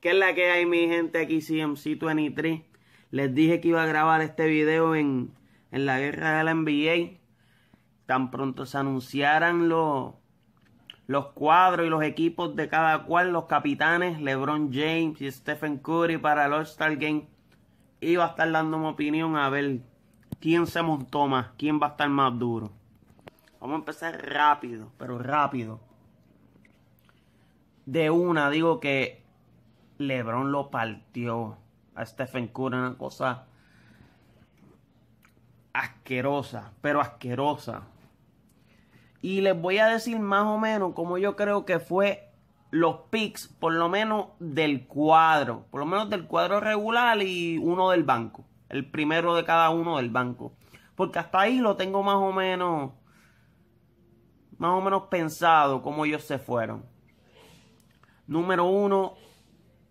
¿Qué es la que hay mi gente aquí CMC23? Les dije que iba a grabar este video en, en la guerra de la NBA. Tan pronto se anunciaran los, los cuadros y los equipos de cada cual, los capitanes, LeBron James y Stephen Curry para el All-Star Game. Iba a estar dando mi opinión a ver quién se montó más, quién va a estar más duro. Vamos a empezar rápido, pero rápido. De una digo que LeBron lo partió a Stephen Curry, una cosa asquerosa, pero asquerosa. Y les voy a decir más o menos como yo creo que fue los picks, por lo menos del cuadro, por lo menos del cuadro regular y uno del banco, el primero de cada uno del banco. Porque hasta ahí lo tengo más o menos más o menos pensado como ellos se fueron. Número uno,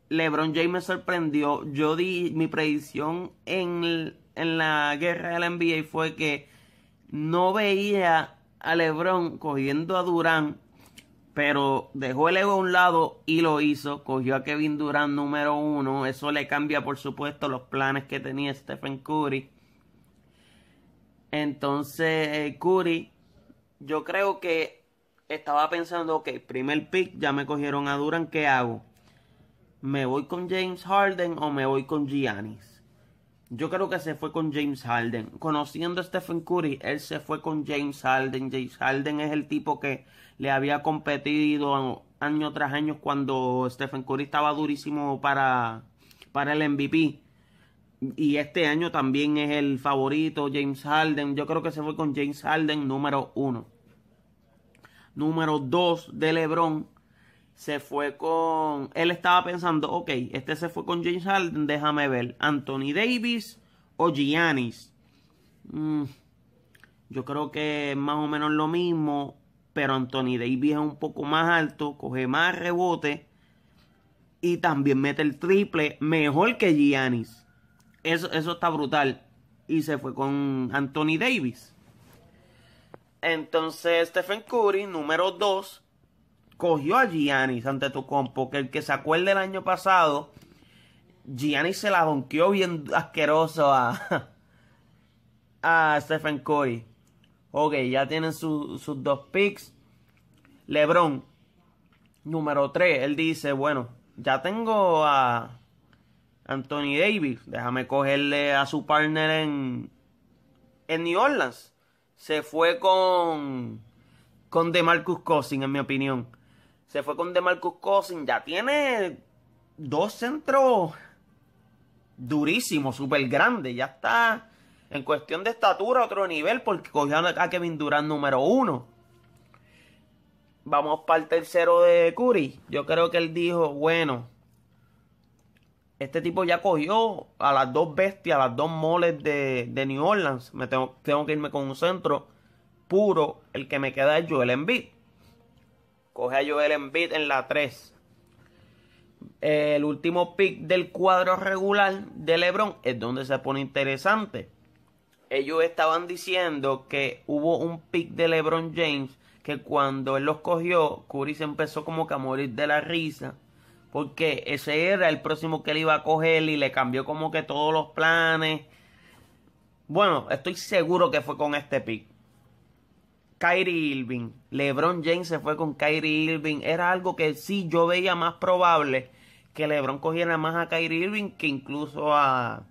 LeBron James me sorprendió. Yo di mi predicción en, la guerra de la NBA fue que no veía a LeBron cogiendo a Durán, pero dejó el ego a un lado y lo hizo. Cogió a Kevin Durán número uno. Eso le cambia, por supuesto, los planes que tenía Stephen Curry. Entonces, eh, Curry, yo creo que estaba pensando, ok, primer pick, ya me cogieron a Durán, ¿qué hago? me voy con James Harden o me voy con Giannis. Yo creo que se fue con James Harden. Conociendo a Stephen Curry, él se fue con James Harden. James Harden es el tipo que le había competido año tras año cuando Stephen Curry estaba durísimo para, para el MVP. Y este año también es el favorito, James Harden. Yo creo que se fue con James Harden número uno. Número dos de LeBron se fue con. Él estaba pensando, ok, este se fue con James Harden, déjame ver. Anthony Davis o Giannis. Mm, yo creo que es más o menos lo mismo, pero Anthony Davis es un poco más alto, coge más rebote y también mete el triple mejor que Giannis. Eso, eso está brutal. Y se fue con Anthony Davis. Entonces, Stephen Curry, número 2 cogió a Giannis ante tu compo, que el que se acuerde el año pasado, Giannis se la donqueó bien asqueroso a, a Stephen Curry. Ok, ya tienen sus dos picks. LeBron, número 3, él dice, bueno, ya tengo a Anthony Davis, déjame cogerle a su partner en, en New Orleans. Se fue con, con DeMarcus Cousins, en mi opinión. Se fue con DeMarcus Cousins. Ya tiene dos centros durísimos, súper grandes. Ya está en cuestión de estatura otro nivel porque cogieron a Kevin Durant número uno. Vamos para el tercero de Curry. Yo creo que él dijo, bueno, este tipo ya cogió a las dos bestias, a las dos moles de, New Orleans. Me tengo, tengo que irme con un centro puro. El que me queda es Joel Embiid. Coge a Joel Embiid en la 3. El último pick del cuadro regular de LeBron es donde se pone interesante. Ellos estaban diciendo que hubo un pick de LeBron James que cuando él los cogió, Curry se empezó como que a morir de la risa. Porque ese era el próximo que él iba a coger y le cambió como que todos los planes. Bueno, estoy seguro que fue con este pick. Kyrie Irving. LeBron James se fue con Kyrie Irving. Era algo que sí yo veía más probable que LeBron cogiera más a Kyrie Irving que incluso a,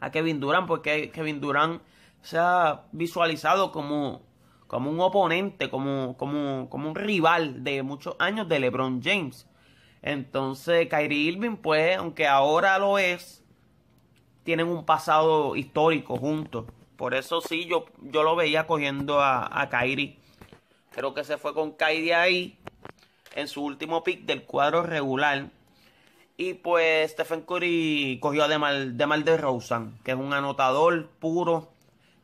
a Kevin Durant, porque Kevin Durant se ha visualizado como, como un oponente, como, como, como un rival de muchos años de LeBron James. Entonces, Kyrie Irving, pues, aunque ahora lo es, tienen un pasado histórico juntos. Por eso sí, yo, yo lo veía cogiendo a, a Kairi. Creo que se fue con Kairi ahí en su último pick del cuadro regular. Y pues Stephen Curry cogió a Demar, de Rosen, que es un anotador puro.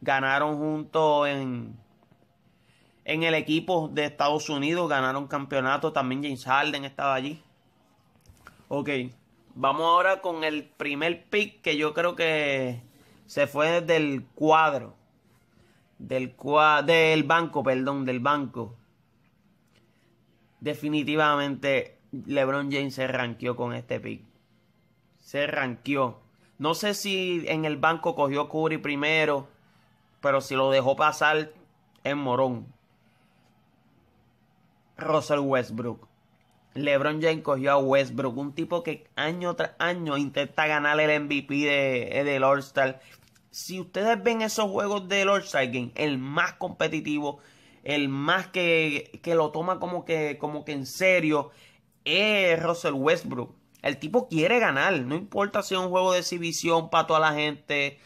Ganaron juntos en, en el equipo de Estados Unidos, ganaron campeonato. También James Harden estaba allí. Ok, vamos ahora con el primer pick que yo creo que se fue del cuadro. Del, del banco, perdón, del banco. Definitivamente LeBron James se ranqueó con este pick. Se ranqueó. No sé si en el banco cogió Curry primero, pero si lo dejó pasar en Morón. Russell Westbrook. LeBron James cogió a Westbrook, un tipo que año tras año intenta ganar el MVP de, eh, del All-Star. Si ustedes ven esos juegos del All-Star el más competitivo, el más que, que, lo toma como que, como que en serio, es Russell Westbrook. El tipo quiere ganar, no importa si es un juego de exhibición para toda la gente,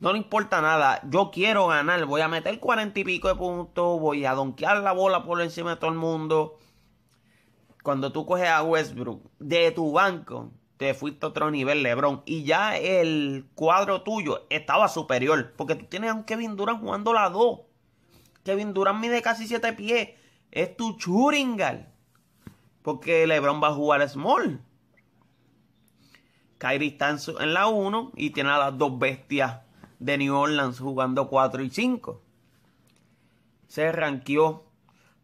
no le importa nada. Yo quiero ganar, voy a meter cuarenta y pico de puntos, voy a donkear la bola por encima de todo el mundo cuando tú coges a Westbrook de tu banco, te fuiste a otro nivel, LeBron. Y ya el cuadro tuyo estaba superior. Porque tú tienes a un Kevin Durant jugando la 2. Kevin Durant mide casi 7 pies. Es tu churingal. Porque LeBron va a jugar small. Kyrie está en la 1 y tiene a las dos bestias de New Orleans jugando 4 y 5. Se ranqueó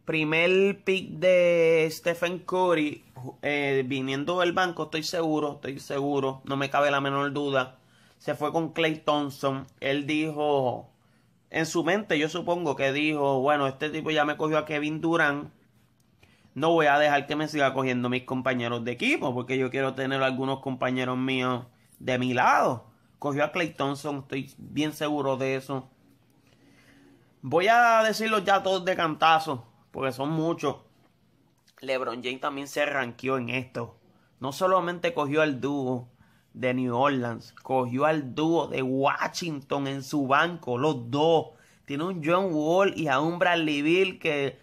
Primer pick de Stephen Curry eh, viniendo del banco, estoy seguro, estoy seguro, no me cabe la menor duda. Se fue con Clay Thompson. Él dijo, en su mente yo supongo que dijo, bueno, este tipo ya me cogió a Kevin Durant. No voy a dejar que me siga cogiendo mis compañeros de equipo porque yo quiero tener algunos compañeros míos de mi lado. Cogió a Clay Thompson, estoy bien seguro de eso. Voy a decirlo ya todos de cantazo porque son muchos. LeBron James también se ranqueó en esto. No solamente cogió al dúo de New Orleans, cogió al dúo de Washington en su banco, los dos. Tiene un John Wall y a un Bradley Bill que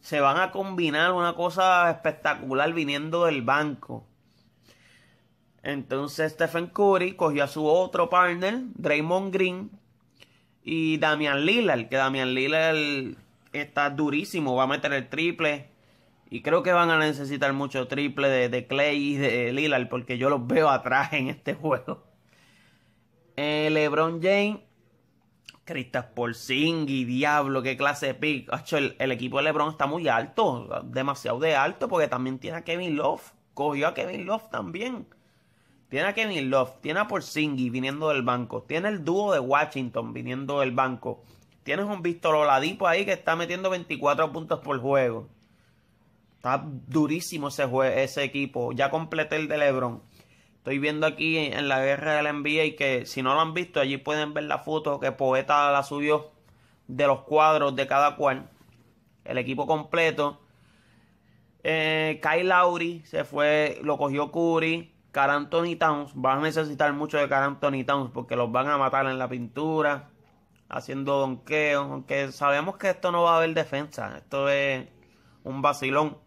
se van a combinar una cosa espectacular viniendo del banco. Entonces Stephen Curry cogió a su otro partner, Draymond Green, y Damian Lillard, que Damian Lillard está durísimo. Va a meter el triple. Y creo que van a necesitar mucho triple de, Clay y de eh, Lillard. Porque yo los veo atrás en este juego. Eh, LeBron James. Cristas Porzingis Diablo, qué clase de pick. el, equipo de LeBron está muy alto, demasiado de alto, porque también tiene a Kevin Love. Cogió a Kevin Love también. Tiene a Kevin Love, tiene a Porzingis viniendo del banco, tiene el dúo de Washington viniendo del banco, Tienes un Víctor Oladipo ahí que está metiendo 24 puntos por juego. Está durísimo ese, ese equipo. Ya completé el de LeBron. Estoy viendo aquí en la guerra del NBA que si no lo han visto, allí pueden ver la foto que Poeta la subió de los cuadros de cada cual. El equipo completo. Eh, Kai Lauri se fue, lo cogió Curry. Car Anthony Towns. Van a necesitar mucho de Car Anthony Towns porque los van a matar en la pintura haciendo donkeo, aunque sabemos que esto no va a haber defensa, esto es un vacilón.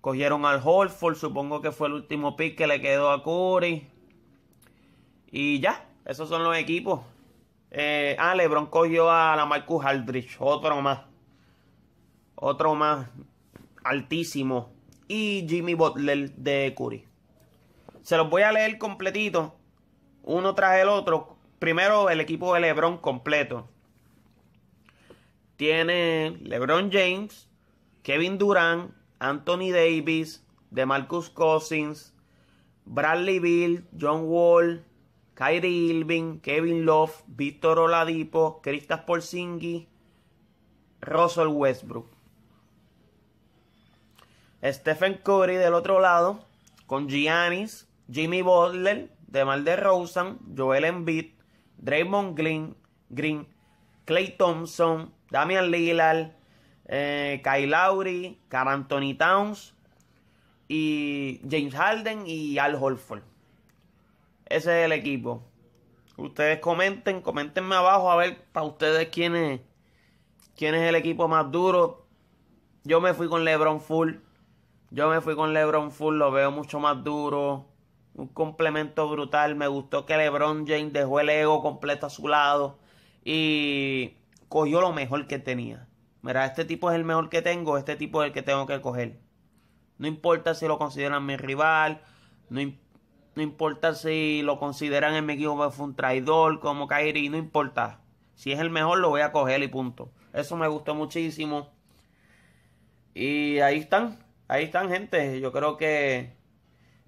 Cogieron al Holford, supongo que fue el último pick que le quedó a Curry. Y ya, esos son los equipos. Eh, ah, LeBron cogió a la Marcus Aldrich, otro más. Otro más altísimo. Y Jimmy Butler de Curry. Se los voy a leer completito, uno tras el otro, primero el equipo de LeBron completo. Tiene LeBron James, Kevin Durant, Anthony Davis, DeMarcus Cousins, Bradley Bill, John Wall, Kyrie Irving, Kevin Love, Víctor Oladipo, Kristaps Porzingis, Russell Westbrook. Stephen Curry del otro lado, con Giannis, Jimmy Butler, DeMar DeRozan, Joel Embiid, Draymond Green, Green Clay Thompson, Damian Lillard, eh, Kyle Lowry, Car Anthony Towns y James Harden y Al Holford. Ese es el equipo. Ustedes comenten, comentenme abajo a ver para ustedes quién quién es el equipo más duro. Yo me fui con LeBron Full. Yo me fui con LeBron Full, lo veo mucho más duro. Un complemento brutal. Me gustó que LeBron James dejó el ego completo a su lado y cogió lo mejor que tenía. Mira, este tipo es el mejor que tengo, este tipo es el que tengo que coger. No importa si lo consideran mi rival, no, no importa si lo consideran en mi equipo fue un traidor como Kairi, no importa. Si es el mejor lo voy a coger y punto. Eso me gustó muchísimo. Y ahí están, ahí están gente. Yo creo que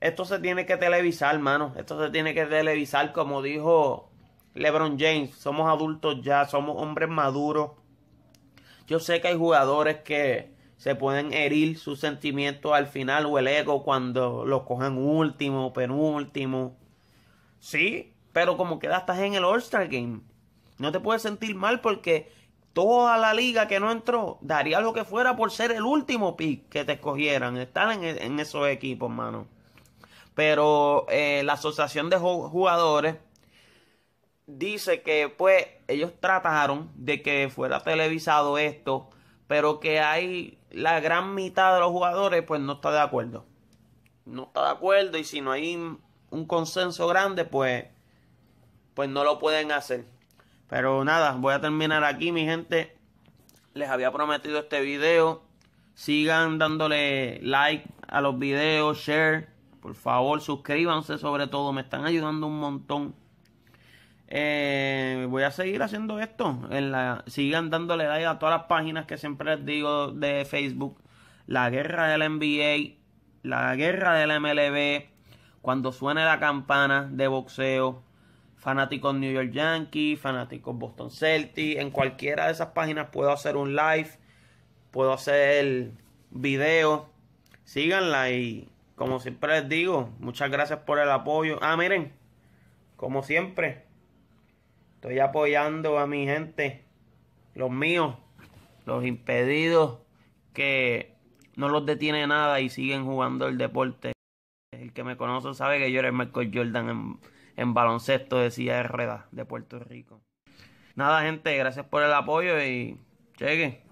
esto se tiene que televisar, mano. Esto se tiene que televisar, como dijo LeBron James. Somos adultos ya, somos hombres maduros. Yo sé que hay jugadores que se pueden herir sus sentimientos al final o el ego cuando los cogen último, penúltimo. Sí, pero como queda en el All-Star Game. No te puedes sentir mal porque toda la liga que no entró daría lo que fuera por ser el último pick que te escogieran. Estar en, en esos equipos, mano. Pero eh, la asociación de jugadores dice que pues ellos trataron de que fuera televisado esto, pero que hay la gran mitad de los jugadores pues no está de acuerdo. No está de acuerdo y si no hay un consenso grande pues pues no lo pueden hacer. Pero nada, voy a terminar aquí mi gente. Les había prometido este video. Sigan dándole like a los videos, share por favor, suscríbanse sobre todo. Me están ayudando un montón. Eh, voy a seguir haciendo esto. sigan dándole like a todas las páginas que siempre les digo de Facebook. La guerra del NBA. La guerra del MLB. Cuando suene la campana de boxeo. Fanáticos New York Yankees. Fanáticos Boston Celtics. En cualquiera de esas páginas puedo hacer un live. Puedo hacer video. Síganla y como siempre les digo, muchas gracias por el apoyo. Ah, miren, como siempre, estoy apoyando a mi gente, los míos, los impedidos, que no los detiene nada y siguen jugando el deporte. El que me conoce sabe que yo era el Michael Jordan en, baloncesto de silla de de Puerto Rico. Nada, gente, gracias por el apoyo y chequen.